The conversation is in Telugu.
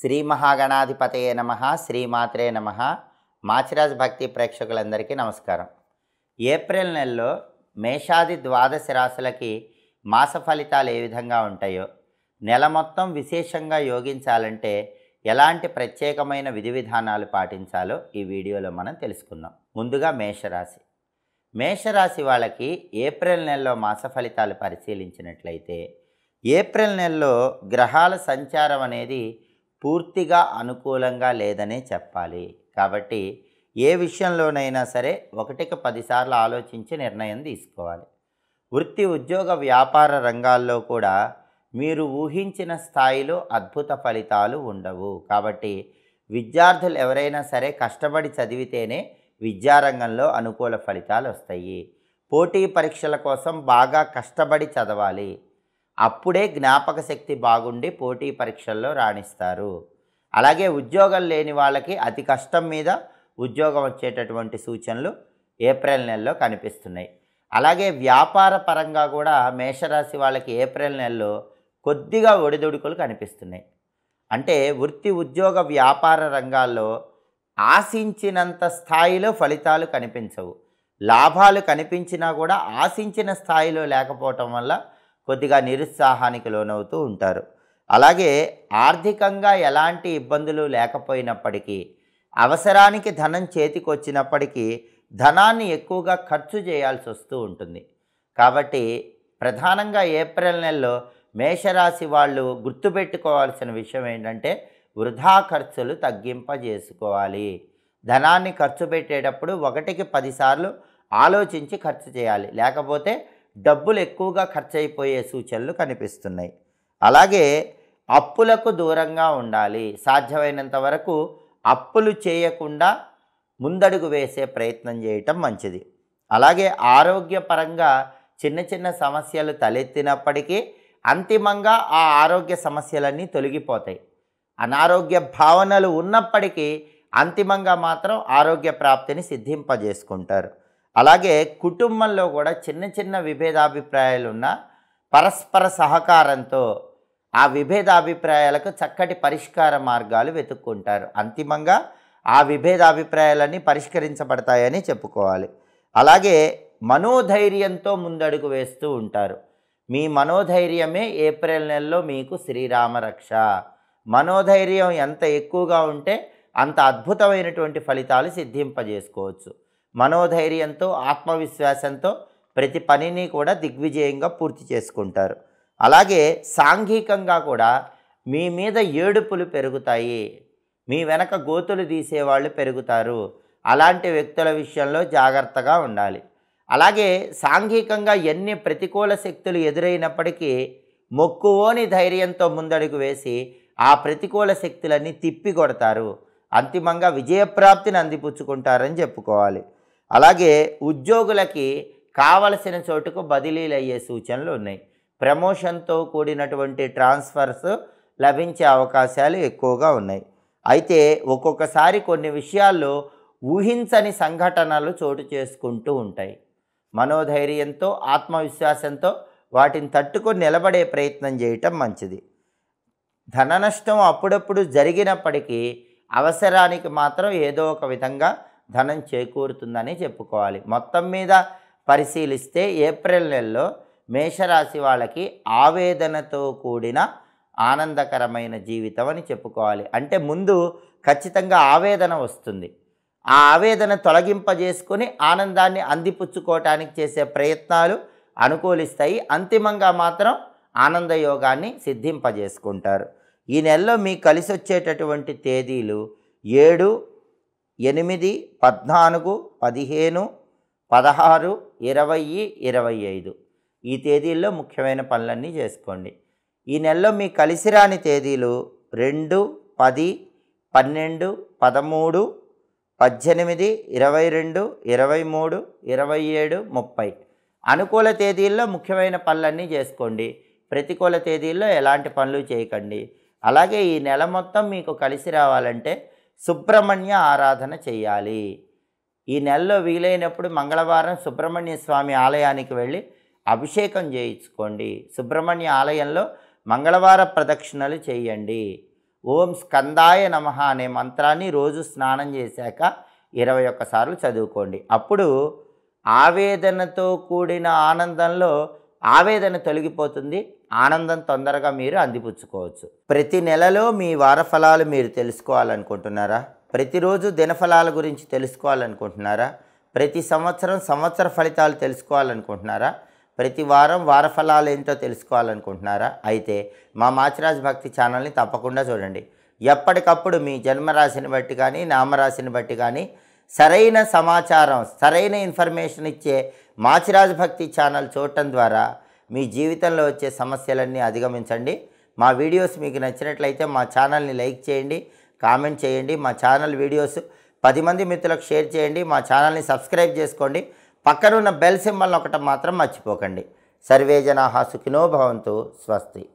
శ్రీ మహాగణాధిపతయే నమ శ్రీమాత్రే నమ మాచిరాజ్ భక్తి ప్రేక్షకులందరికీ నమస్కారం ఏప్రిల్ నెలలో మేషాది ద్వాదశ రాశులకి మాస ఫలితాలు ఏ విధంగా ఉంటాయో నెల మొత్తం విశేషంగా యోగించాలంటే ఎలాంటి ప్రత్యేకమైన విధి విధానాలు పాటించాలో ఈ వీడియోలో మనం తెలుసుకుందాం ముందుగా మేషరాశి మేషరాశి వాళ్ళకి ఏప్రిల్ నెలలో మాస ఫలితాలు పరిశీలించినట్లయితే ఏప్రిల్ నెలలో గ్రహాల సంచారం అనేది పూర్తిగా అనుకూలంగా లేదనే చెప్పాలి కాబట్టి ఏ విషయంలోనైనా సరే ఒకటికి పదిసార్లు ఆలోచించి నిర్ణయం తీసుకోవాలి వృత్తి ఉద్యోగ వ్యాపార రంగాల్లో కూడా మీరు ఊహించిన స్థాయిలో అద్భుత ఫలితాలు ఉండవు కాబట్టి విద్యార్థులు ఎవరైనా సరే కష్టపడి చదివితేనే విద్యారంగంలో అనుకూల ఫలితాలు వస్తాయి పోటీ పరీక్షల కోసం బాగా కష్టపడి చదవాలి అప్పుడే జ్ఞాపక శక్తి బాగుండి పోటీ పరీక్షల్లో రాణిస్తారు అలాగే ఉద్యోగం లేని వాళ్ళకి అతి కష్టం మీద ఉద్యోగం వచ్చేటటువంటి సూచనలు ఏప్రిల్ నెలలో కనిపిస్తున్నాయి అలాగే వ్యాపార పరంగా కూడా మేషరాశి వాళ్ళకి ఏప్రిల్ నెలలో కొద్దిగా ఒడిదుడుకులు కనిపిస్తున్నాయి అంటే వృత్తి ఉద్యోగ వ్యాపార రంగాల్లో ఆశించినంత స్థాయిలో ఫలితాలు కనిపించవు లాభాలు కనిపించినా కూడా ఆశించిన స్థాయిలో లేకపోవటం వల్ల కొద్దిగా నిరుత్సాహానికి లోనవుతూ ఉంటారు అలాగే ఆర్థికంగా ఎలాంటి ఇబ్బందులు లేకపోయినప్పటికీ అవసరానికి ధనం చేతికొచ్చినప్పటికీ ధనాన్ని ఎక్కువగా ఖర్చు చేయాల్సి వస్తూ ఉంటుంది కాబట్టి ప్రధానంగా ఏప్రిల్ నెలలో మేషరాశి వాళ్ళు గుర్తుపెట్టుకోవాల్సిన విషయం ఏంటంటే వృధా ఖర్చులు తగ్గింపజేసుకోవాలి ధనాన్ని ఖర్చు పెట్టేటప్పుడు ఒకటికి పదిసార్లు ఆలోచించి ఖర్చు చేయాలి లేకపోతే డబ్బులు ఎక్కువగా ఖర్చు అయిపోయే సూచనలు కనిపిస్తున్నాయి అలాగే అప్పులకు దూరంగా ఉండాలి సాధ్యమైనంత వరకు అప్పులు చేయకుండా ముందడుగు వేసే ప్రయత్నం చేయటం మంచిది అలాగే ఆరోగ్యపరంగా చిన్న చిన్న సమస్యలు తలెత్తినప్పటికీ అంతిమంగా ఆ ఆరోగ్య సమస్యలన్నీ తొలగిపోతాయి అనారోగ్య భావనలు ఉన్నప్పటికీ అంతిమంగా మాత్రం ఆరోగ్య ప్రాప్తిని సిద్ధింపజేసుకుంటారు అలాగే కుటుంబంలో కూడా చిన్న చిన్న విభేదాభిప్రాయాలు ఉన్న పరస్పర సహకారంతో ఆ విభేదాభిప్రాయాలకు చక్కటి పరిష్కార మార్గాలు వెతుక్కుంటారు అంతిమంగా ఆ విభేదాభిప్రాయాలన్నీ పరిష్కరించబడతాయని చెప్పుకోవాలి అలాగే మనోధైర్యంతో ముందడుగు వేస్తూ ఉంటారు మీ మనోధైర్యమే ఏప్రిల్ నెలలో మీకు శ్రీరామరక్ష మనోధైర్యం ఎంత ఎక్కువగా ఉంటే అంత అద్భుతమైనటువంటి ఫలితాలు సిద్ధింపజేసుకోవచ్చు మనోధైర్యంతో ఆత్మవిశ్వాసంతో ప్రతి పనిని కూడా దిగ్విజయంగా పూర్తి చేసుకుంటారు అలాగే సాంఘికంగా కూడా మీ మీద ఏడుపులు పెరుగుతాయి మీ వెనక గోతులు తీసేవాళ్ళు పెరుగుతారు అలాంటి వ్యక్తుల విషయంలో జాగ్రత్తగా ఉండాలి అలాగే సాంఘికంగా ఎన్ని ప్రతికూల శక్తులు ఎదురైనప్పటికీ మొక్కువోని ధైర్యంతో ముందడుగు వేసి ఆ ప్రతికూల శక్తులన్నీ తిప్పికొడతారు అంతిమంగా విజయప్రాప్తిని అందిపుచ్చుకుంటారని చెప్పుకోవాలి అలాగే ఉద్యోగులకి కావలసిన చోటుకు బదిలీలు అయ్యే సూచనలు ఉన్నాయి ప్రమోషన్తో కూడినటువంటి ట్రాన్స్ఫర్స్ లభించే అవకాశాలు ఎక్కువగా ఉన్నాయి అయితే ఒక్కొక్కసారి కొన్ని విషయాల్లో ఊహించని సంఘటనలు చోటు చేసుకుంటూ ఉంటాయి మనోధైర్యంతో ఆత్మవిశ్వాసంతో వాటిని తట్టుకుని నిలబడే ప్రయత్నం చేయటం మంచిది ధన నష్టం అప్పుడప్పుడు జరిగినప్పటికీ అవసరానికి మాత్రం ఏదో ఒక విధంగా ధనం చేకూరుతుందని చెప్పుకోవాలి మొత్తం మీద పరిశీలిస్తే ఏప్రిల్ నెలలో మేషరాశి వాళ్ళకి ఆవేదనతో కూడిన ఆనందకరమైన జీవితం అని చెప్పుకోవాలి అంటే ముందు ఖచ్చితంగా ఆవేదన వస్తుంది ఆ ఆవేదన తొలగింపజేసుకొని ఆనందాన్ని అందిపుచ్చుకోవటానికి చేసే ప్రయత్నాలు అనుకూలిస్తాయి అంతిమంగా మాత్రం ఆనంద యోగాన్ని సిద్ధింపజేసుకుంటారు ఈ నెలలో మీకు కలిసి వచ్చేటటువంటి తేదీలు ఏడు ఎనిమిది పద్నాలుగు పదిహేను పదహారు ఇరవై ఇరవై ఐదు ఈ తేదీల్లో ముఖ్యమైన పనులన్నీ చేసుకోండి ఈ నెలలో మీ కలిసి రాని తేదీలు రెండు పది పన్నెండు పదమూడు పద్దెనిమిది ఇరవై రెండు ఇరవై మూడు ఇరవై ఏడు ముప్పై అనుకూల తేదీల్లో ముఖ్యమైన పనులన్నీ చేసుకోండి ప్రతికూల తేదీల్లో ఎలాంటి పనులు చేయకండి అలాగే ఈ నెల మొత్తం మీకు కలిసి రావాలంటే సుబ్రహ్మణ్య ఆరాధన చేయాలి ఈ నెలలో వీలైనప్పుడు మంగళవారం సుబ్రహ్మణ్య స్వామి ఆలయానికి వెళ్ళి అభిషేకం చేయించుకోండి సుబ్రహ్మణ్య ఆలయంలో మంగళవార ప్రదక్షిణలు చేయండి ఓం స్కందాయ నమ అనే మంత్రాన్ని రోజు స్నానం చేశాక ఇరవై ఒక్కసార్లు చదువుకోండి అప్పుడు ఆవేదనతో కూడిన ఆనందంలో ఆవేదన తొలగిపోతుంది ఆనందం తొందరగా మీరు అందిపుచ్చుకోవచ్చు ప్రతి నెలలో మీ వారఫలాలు మీరు తెలుసుకోవాలనుకుంటున్నారా ప్రతిరోజు దినఫలాల గురించి తెలుసుకోవాలనుకుంటున్నారా ప్రతి సంవత్సరం సంవత్సర ఫలితాలు తెలుసుకోవాలనుకుంటున్నారా ప్రతి వారం వార ఫలాలు ఏంటో తెలుసుకోవాలనుకుంటున్నారా అయితే మా మాచిరాజ్ భక్తి ఛానల్ని తప్పకుండా చూడండి ఎప్పటికప్పుడు మీ జన్మరాశిని బట్టి కానీ నామరాశిని బట్టి కానీ సరైన సమాచారం సరైన ఇన్ఫర్మేషన్ ఇచ్చే మాచిరాజ్ భక్తి ఛానల్ చూడటం ద్వారా మీ జీవితంలో వచ్చే సమస్యలన్నీ అధిగమించండి మా వీడియోస్ మీకు నచ్చినట్లయితే మా ఛానల్ని లైక్ చేయండి కామెంట్ చేయండి మా ఛానల్ వీడియోస్ పది మంది మిత్రులకు షేర్ చేయండి మా ఛానల్ని సబ్స్క్రైబ్ చేసుకోండి పక్కనున్న బెల్ సింబల్ ఒకటి మాత్రం మర్చిపోకండి సర్వే జనా సుఖినో స్వస్తి